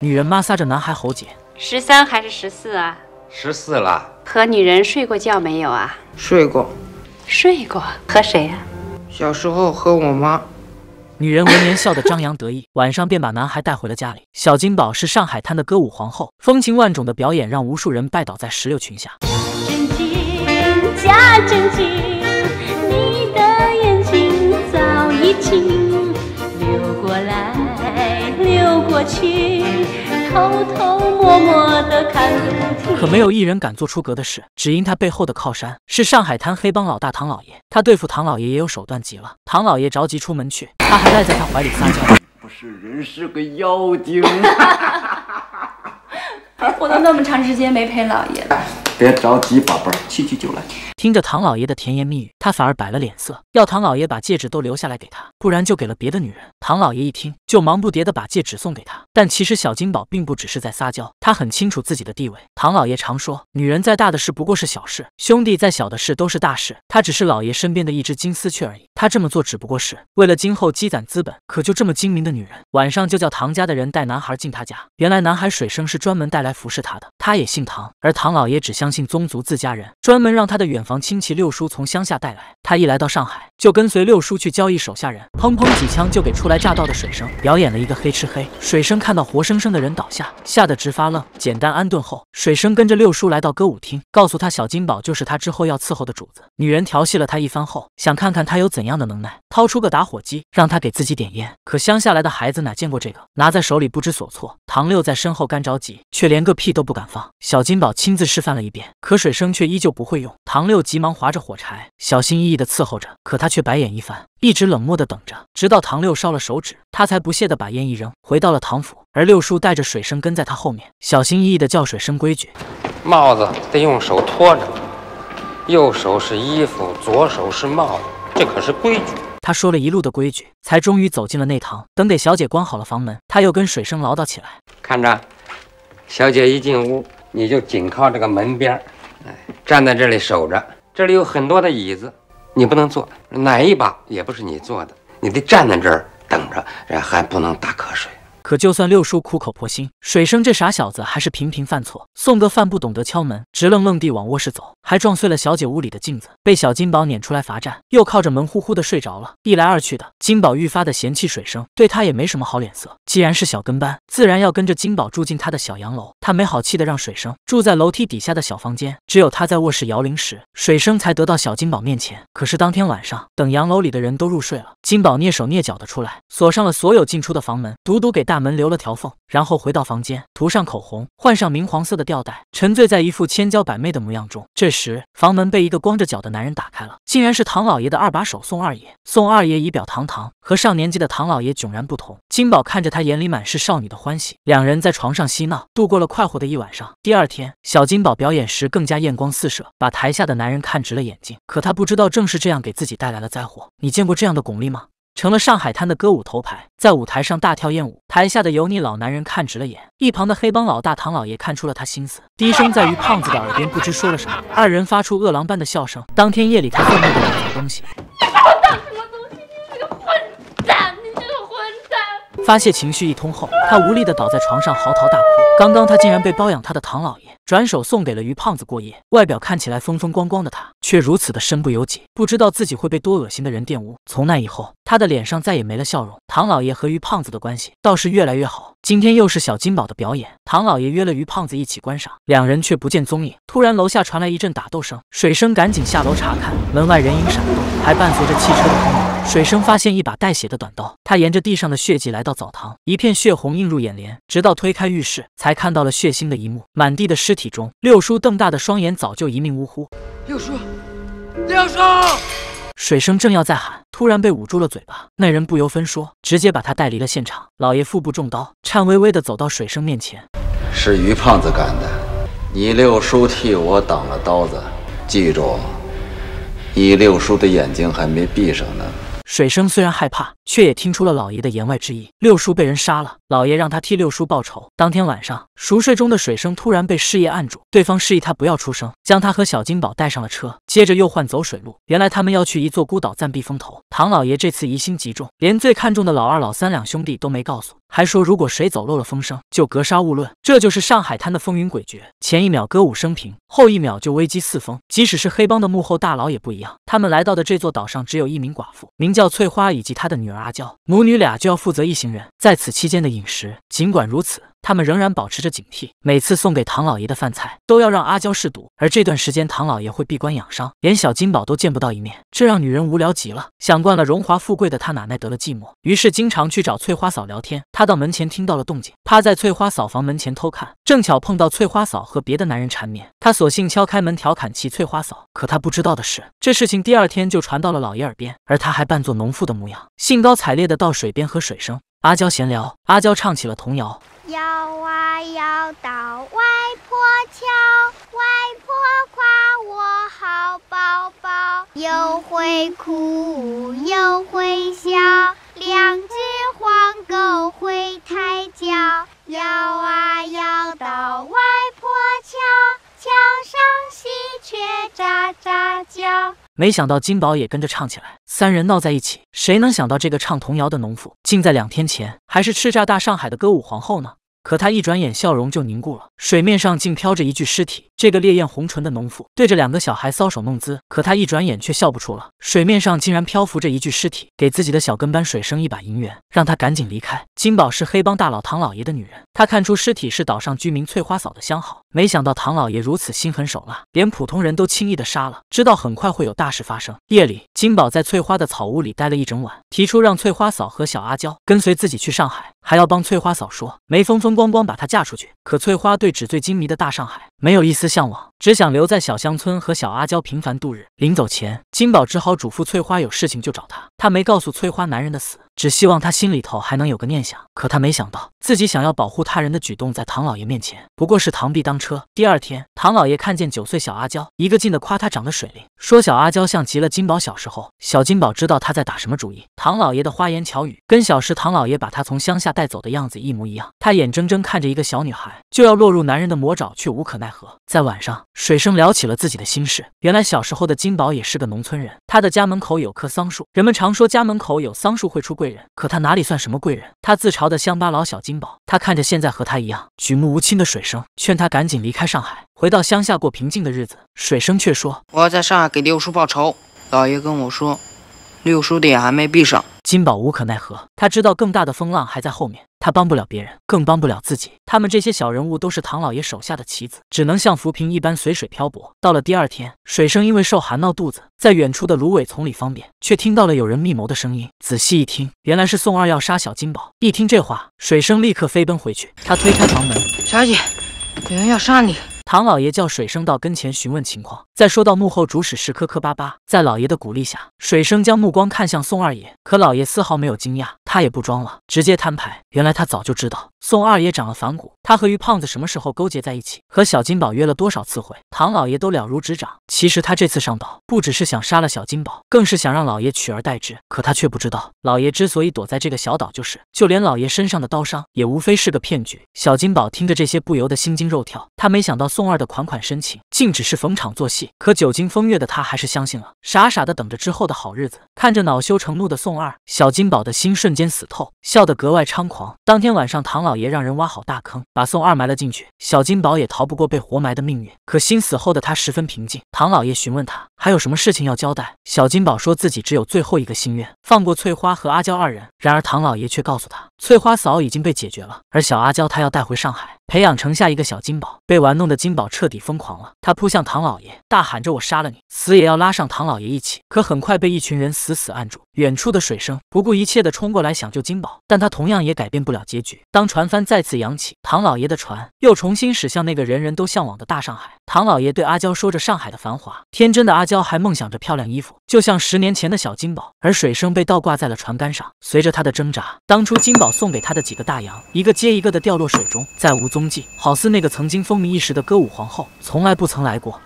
女人摩挲着男孩喉结，十三还是十四啊？十四了。和女人睡过觉没有啊？睡过，睡过，和谁呀？小时候和我妈。女人闻言笑得张扬得意，晚上便把男孩带回了家里。小金宝是上海滩的歌舞皇后，风情万种的表演让无数人拜倒在石榴裙下。真真假你的眼睛早已去，偷偷摸摸的看可没有一人敢做出格的事，只因他背后的靠山是上海滩黑帮老大唐老爷。他对付唐老爷也有手段极了。唐老爷着急出门去，他还赖在他怀里撒娇。不是人，是个妖精。我都那么长时间没陪老爷了。别着急，宝贝，气气就来。听着唐老爷的甜言蜜语，他反而摆了脸色，要唐老爷把戒指都留下来给他，不然就给了别的女人。唐老爷一听就忙不迭的把戒指送给他。但其实小金宝并不只是在撒娇，他很清楚自己的地位。唐老爷常说，女人再大的事不过是小事，兄弟再小的事都是大事。他只是老爷身边的一只金丝雀而已。他这么做只不过是为了今后积攒资本。可就这么精明的女人，晚上就叫唐家的人带男孩进他家。原来男孩水生是专门带来服侍他的，他也姓唐，而唐老爷只相。相信宗族自家人，专门让他的远房亲戚六叔从乡下带来。他一来到上海，就跟随六叔去交易手下人，砰砰几枪就给初来乍到的水生表演了一个黑吃黑。水生看到活生生的人倒下，吓得直发愣。简单安顿后，水生跟着六叔来到歌舞厅，告诉他小金宝就是他之后要伺候的主子。女人调戏了他一番后，想看看他有怎样的能耐，掏出个打火机让他给自己点烟。可乡下来的孩子哪见过这个，拿在手里不知所措。唐六在身后干着急，却连个屁都不敢放。小金宝亲自示范了一遍，可水生却依旧不会用。唐六急忙划着火柴，小心翼翼。的伺候着，可他却白眼一翻，一直冷漠的等着，直到唐六烧了手指，他才不屑的把烟一扔，回到了唐府。而六叔带着水生跟在他后面，小心翼翼的叫水生规矩：帽子得用手托着，右手是衣服，左手是帽子，这可是规矩。他说了一路的规矩，才终于走进了内堂。等给小姐关好了房门，他又跟水生唠叨起来：看着，小姐一进屋，你就紧靠这个门边儿，哎，站在这里守着。这里有很多的椅子。你不能坐，哪一把也不是你坐的，你得站在这儿等着，人还不能打瞌睡。可就算六叔苦口婆心，水生这傻小子还是频频犯错。送个饭不懂得敲门，直愣愣地往卧室走。还撞碎了小姐屋里的镜子，被小金宝撵出来罚站，又靠着门呼呼的睡着了。一来二去的，金宝愈发的嫌弃水生，对他也没什么好脸色。既然是小跟班，自然要跟着金宝住进他的小洋楼。他没好气的让水生住在楼梯底下的小房间，只有他在卧室摇铃时，水生才得到小金宝面前。可是当天晚上，等洋楼里的人都入睡了，金宝蹑手蹑脚的出来，锁上了所有进出的房门，独独给大门留了条缝，然后回到房间，涂上口红，换上明黄色的吊带，沉醉在一副千娇百媚的模样中。这时。时，房门被一个光着脚的男人打开了，竟然是唐老爷的二把手宋二爷。宋二爷仪表堂堂，和上年纪的唐老爷迥然不同。金宝看着他，眼里满是少女的欢喜。两人在床上嬉闹，度过了快活的一晚上。第二天，小金宝表演时更加艳光四射，把台下的男人看直了眼睛。可他不知道，正是这样给自己带来了灾祸。你见过这样的巩俐吗？成了上海滩的歌舞头牌，在舞台上大跳艳舞，台下的油腻老男人看直了眼。一旁的黑帮老大唐老爷看出了他心思，低声在于胖子的耳边不知说了什么。二人发出饿狼般的笑声。当天夜里，他愤怒的着东西：“你把我当什么东西？你这个混蛋！你这个混蛋！”发泄情绪一通后，他无力的倒在床上嚎啕大哭。刚刚他竟然被包养他的唐老爷。转手送给了于胖子过夜，外表看起来风风光光的他，却如此的身不由己，不知道自己会被多恶心的人玷污。从那以后，他的脸上再也没了笑容。唐老爷和于胖子的关系倒是越来越好。今天又是小金宝的表演，唐老爷约了于胖子一起观赏，两人却不见踪影。突然，楼下传来一阵打斗声，水生赶紧下楼查看，门外人影闪动，还伴随着汽车。的轰鸣。水生发现一把带血的短刀，他沿着地上的血迹来到澡堂，一片血红映入眼帘。直到推开浴室，才看到了血腥的一幕：满地的尸体中，六叔瞪大的双眼早就一命呜呼。六叔，六叔！水生正要再喊，突然被捂住了嘴巴。那人不由分说，直接把他带离了现场。老爷腹部中刀，颤巍巍地走到水生面前：“是于胖子干的，你六叔替我挡了刀子。记住，你六叔的眼睛还没闭上呢。”水生虽然害怕，却也听出了老爷的言外之意：六叔被人杀了。老爷让他替六叔报仇。当天晚上，熟睡中的水生突然被师爷按住，对方示意他不要出声，将他和小金宝带上了车，接着又换走水路。原来他们要去一座孤岛暂避风头。唐老爷这次疑心极重，连最看重的老二、老三两兄弟都没告诉，还说如果谁走漏了风声，就格杀勿论。这就是上海滩的风云诡谲，前一秒歌舞升平，后一秒就危机四伏。即使是黑帮的幕后大佬也不一样，他们来到的这座岛上只有一名寡妇，名叫翠花，以及她的女儿阿娇，母女俩就要负责一行人在此期间的。饮食尽管如此，他们仍然保持着警惕。每次送给唐老爷的饭菜，都要让阿娇试毒。而这段时间，唐老爷会闭关养伤，连小金宝都见不到一面，这让女人无聊极了。想惯了荣华富贵的他，哪奈得了寂寞？于是经常去找翠花嫂聊天。她到门前听到了动静，趴在翠花嫂房门前偷看，正巧碰到翠花嫂和别的男人缠绵。她索性敲开门，调侃起翠花嫂。可她不知道的是，这事情第二天就传到了老爷耳边，而她还扮作农妇的模样，兴高采烈的到水边和水声。阿娇闲聊，阿娇唱起了童谣：摇啊摇到外婆桥，外婆夸我好宝宝，又会哭又会笑，两只黄狗会抬脚，摇。没想到金宝也跟着唱起来，三人闹在一起。谁能想到这个唱童谣的农妇，竟在两天前还是叱咤大上海的歌舞皇后呢？可她一转眼笑容就凝固了，水面上竟飘着一具尸体。这个烈焰红唇的农妇对着两个小孩搔首弄姿，可她一转眼却笑不出了。水面上竟然漂浮着一具尸体，给自己的小跟班水生一把银元，让他赶紧离开。金宝是黑帮大佬唐老爷的女人，她看出尸体是岛上居民翠花嫂的相好，没想到唐老爷如此心狠手辣，连普通人都轻易的杀了，知道很快会有大事发生。夜里，金宝在翠花的草屋里待了一整晚，提出让翠花嫂和小阿娇跟随自己去上海，还要帮翠花嫂说没风风光光把她嫁出去。可翠花对纸醉金迷的大上海没有一丝。向往，只想留在小乡村和小阿娇平凡度日。临走前，金宝只好嘱咐翠花有事情就找他。他没告诉翠花男人的死。只希望他心里头还能有个念想，可他没想到自己想要保护他人的举动，在唐老爷面前不过是螳臂当车。第二天，唐老爷看见九岁小阿娇，一个劲的夸她长得水灵，说小阿娇像极了金宝小时候。小金宝知道他在打什么主意，唐老爷的花言巧语跟小时唐老爷把他从乡下带走的样子一模一样。他眼睁睁看着一个小女孩就要落入男人的魔爪，却无可奈何。在晚上，水生聊起了自己的心事，原来小时候的金宝也是个农村人，他的家门口有棵桑树，人们常说家门口有桑树会出贵。贵人，可他哪里算什么贵人？他自嘲的乡巴佬小金宝。他看着现在和他一样举目无亲的水生，劝他赶紧离开上海，回到乡下过平静的日子。水生却说：“我要在上海给六叔报仇。老爷跟我说，六叔的眼还没闭上。”金宝无可奈何，他知道更大的风浪还在后面。他帮不了别人，更帮不了自己。他们这些小人物都是唐老爷手下的棋子，只能像浮萍一般随水漂泊。到了第二天，水生因为受寒闹肚子，在远处的芦苇丛里方便，却听到了有人密谋的声音。仔细一听，原来是宋二要杀小金宝。一听这话，水生立刻飞奔回去。他推开房门，小姐，有人要杀你。唐老爷叫水生到跟前询问情况，再说到幕后主使时磕磕巴巴。在老爷的鼓励下，水生将目光看向宋二爷，可老爷丝毫没有惊讶。他也不装了，直接摊牌。原来他早就知道宋二爷长了反骨，他和于胖子什么时候勾结在一起，和小金宝约了多少次会，唐老爷都了如指掌。其实他这次上岛，不只是想杀了小金宝，更是想让老爷取而代之。可他却不知道，老爷之所以躲在这个小岛，就是就连老爷身上的刀伤，也无非是个骗局。小金宝听着这些，不由得心惊肉跳。他没想到宋二的款款深情，竟只是逢场作戏。可久经风月的他，还是相信了，傻傻的等着之后的好日子。看着恼羞成怒的宋二，小金宝的心瞬。间死透，笑得格外猖狂。当天晚上，唐老爷让人挖好大坑，把宋二埋了进去。小金宝也逃不过被活埋的命运。可心死后的他十分平静。唐老爷询问他还有什么事情要交代，小金宝说自己只有最后一个心愿，放过翠花和阿娇二人。然而唐老爷却告诉他，翠花嫂已经被解决了，而小阿娇她要带回上海。培养成下一个小金宝，被玩弄的金宝彻底疯狂了，他扑向唐老爷，大喊着我杀了你，死也要拉上唐老爷一起。可很快被一群人死死按住。远处的水声不顾一切的冲过来想救金宝，但他同样也改变不了结局。当船帆再次扬起，唐老爷的船又重新驶向那个人人都向往的大上海。唐老爷对阿娇说着上海的繁华，天真的阿娇还梦想着漂亮衣服，就像十年前的小金宝。而水生被倒挂在了船杆上，随着他的挣扎，当初金宝送给他的几个大洋，一个接一个的掉落水中，再无踪迹，好似那个曾经风靡一时的歌舞皇后，从来不曾来过。